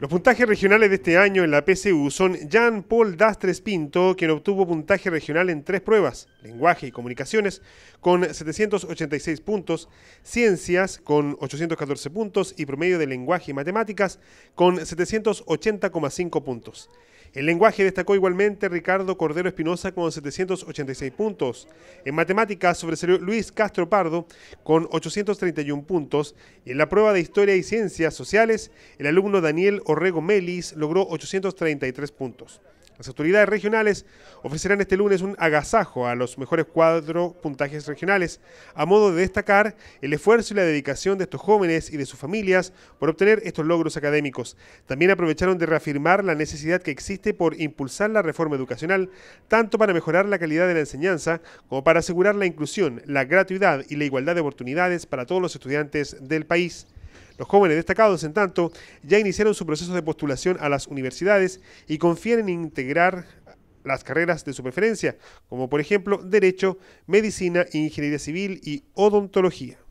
Los puntajes regionales de este año en la PSU son Jean Paul Dastres Pinto, quien obtuvo puntaje regional en tres pruebas, lenguaje y comunicaciones, con 786 puntos, ciencias con 814 puntos y promedio de lenguaje y matemáticas con 780,5 puntos. En lenguaje destacó igualmente Ricardo Cordero Espinosa con 786 puntos. En matemáticas sobresalió Luis Castro Pardo con 831 puntos. Y en la prueba de historia y ciencias sociales, el alumno Daniel Orrego Melis logró 833 puntos. Las autoridades regionales ofrecerán este lunes un agasajo a los mejores cuatro puntajes regionales, a modo de destacar el esfuerzo y la dedicación de estos jóvenes y de sus familias por obtener estos logros académicos. También aprovecharon de reafirmar la necesidad que existe por impulsar la reforma educacional, tanto para mejorar la calidad de la enseñanza como para asegurar la inclusión, la gratuidad y la igualdad de oportunidades para todos los estudiantes del país. Los jóvenes destacados, en tanto, ya iniciaron su proceso de postulación a las universidades y confían en integrar las carreras de su preferencia, como por ejemplo Derecho, Medicina, Ingeniería Civil y Odontología.